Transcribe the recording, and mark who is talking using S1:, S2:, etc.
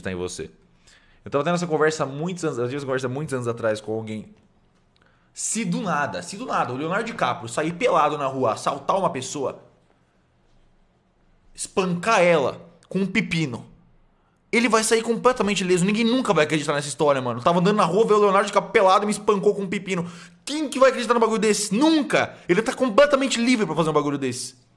S1: está em você. Eu estava tendo essa conversa muitos anos, eu tive essa conversa muitos anos atrás com alguém.
S2: Se do nada, se do nada, o Leonardo DiCaprio sair pelado na rua, assaltar uma pessoa, espancar ela com um pepino, ele vai sair completamente leso. Ninguém nunca vai acreditar nessa história, mano. Eu tava andando na rua, veio o Leonardo DiCaprio pelado e me espancou com um pepino. Quem que vai acreditar num bagulho desse? Nunca! Ele tá completamente livre para fazer um bagulho desse.